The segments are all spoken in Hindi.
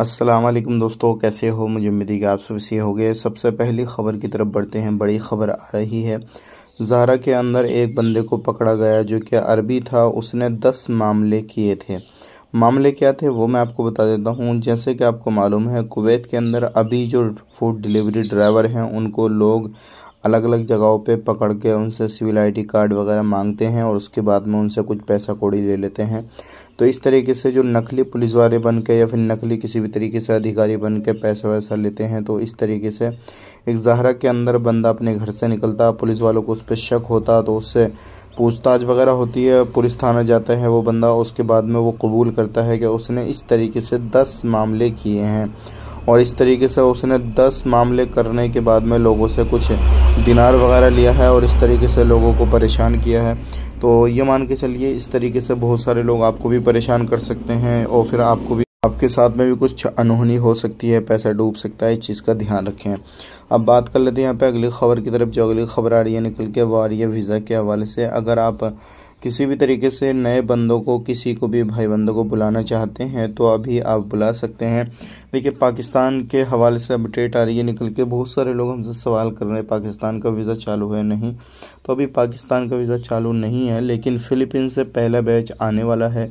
वालेकुम दोस्तों कैसे हो मुझे उम्मीद है कि आप सब से हो गए सबसे पहली खबर की तरफ बढ़ते हैं बड़ी खबर आ रही है जारा के अंदर एक बंदे को पकड़ा गया जो कि अरबी था उसने दस मामले किए थे मामले क्या थे वो मैं आपको बता देता हूँ जैसे कि आपको मालूम है कुवैत के अंदर अभी जो फूड डिलीवरी ड्राइवर हैं उनको लोग अलग अलग जगहों पे पकड़ के उनसे सिविल आईडी कार्ड वगैरह मांगते हैं और उसके बाद में उनसे कुछ पैसा कौड़ी ले लेते हैं तो इस तरीके से जो नकली पुलिस वाले बन के या फिर नकली किसी भी तरीके से अधिकारी बन के पैसा वैसा लेते हैं तो इस तरीके से एक जहरा के अंदर बंदा अपने घर से निकलता पुलिस वालों को उस पर शक होता तो उससे पूछताछ वगैरह होती है पुलिस थाना जाता है वो बंदा उसके बाद में वो कबूल करता है कि उसने इस तरीके से दस मामले किए हैं और इस तरीके से उसने दस मामले करने के बाद में लोगों से कुछ दिनार वगैरह लिया है और इस तरीके से लोगों को परेशान किया है तो ये मान के चलिए इस तरीके से बहुत सारे लोग आपको भी परेशान कर सकते हैं और फिर आपको भी आपके साथ में भी कुछ अनहोनी हो सकती है पैसा डूब सकता है इस चीज़ का ध्यान रखें अब बात कर लेते हैं यहाँ पे अगली खबर की तरफ जो अगली खबर आ रही है निकल के वो आ रही है वीज़ा के हवाले से अगर आप किसी भी तरीके से नए बंदों को किसी को भी भाई बंदों को बुलाना चाहते हैं तो अभी आप बुला सकते हैं देखिए पाकिस्तान के हवाले से अपडेट आ रही है निकल के बहुत सारे लोग हमसे सवाल कर रहे हैं पाकिस्तान का वीज़ा चालू है नहीं तो अभी पाकिस्तान का वीज़ा चालू नहीं है लेकिन फ़िलिपिन से पहला बैच आने वाला है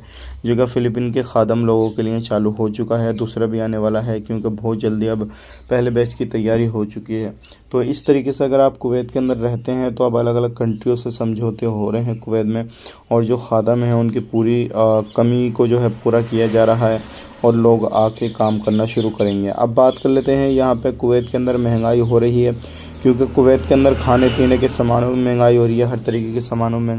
जो कि फ़िलिपिन के खादम लोगों के लिए चालू हो चुका है दूसरा भी आने वाला है क्योंकि बहुत जल्दी अब पहले बैच की तैयारी हो चुकी है तो इस तरीके से अगर आप कुवैत के अंदर रहते हैं तो अब अलग अलग कंट्रियों से समझौते हो रहे हैं कुवैत में और जो खादम हैं उनकी पूरी कमी को जो है पूरा किया जा रहा है और लोग आके काम करना शुरू करेंगे अब बात कर लेते हैं यहाँ पे कुवैत के अंदर महंगाई हो रही है क्योंकि कुवैत के अंदर खाने पीने के सामानों में महंगाई हो रही है हर तरीके के सामानों में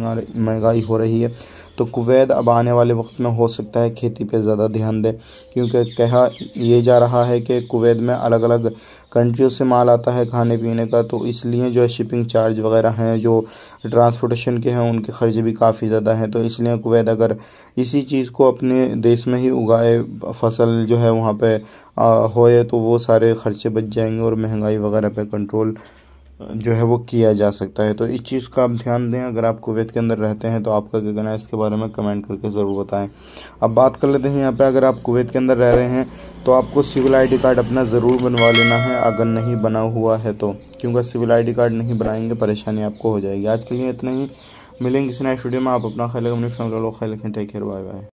महंगाई हो रही है तो कुवैत अब आने वाले वक्त में हो सकता है खेती पे ज़्यादा ध्यान दें क्योंकि कहा ये जा रहा है कि कुवैत में अलग अलग कंट्रियों से माल आता है खाने पीने का तो इसलिए जो है शिपिंग चार्ज वगैरह हैं जो ट्रांसपोर्टेशन के हैं उनके खर्चे भी काफ़ी ज़्यादा हैं तो इसलिए कुवैत अगर इसी चीज़ को अपने देश में ही उगाए फसल जो है वहाँ पर होए तो वो सारे खर्चे बच जाएंगे और महंगाई वगैरह पर कंट्रोल जो है वो किया जा सकता है तो इस चीज़ का आप ध्यान दें अगर आप कुवैत के अंदर रहते हैं तो आपका क्या कहना है इसके बारे में कमेंट करके ज़रूर बताएं अब बात कर लेते हैं यहाँ पे अगर आप कुवैत के अंदर रह रहे हैं तो आपको सिविल आईडी कार्ड अपना ज़रूर बनवा लेना है अगर नहीं बना हुआ है तो क्योंकि सिविल आई कार्ड नहीं बनाएंगे परेशानी आपको हो जाएगी आज के लिए इतना ही मिलेंगे किसी नए स्टूडियो में आप अपना ख्याल अपने फैमिली लोग ख्याल रखें टेक केयर बाय बाय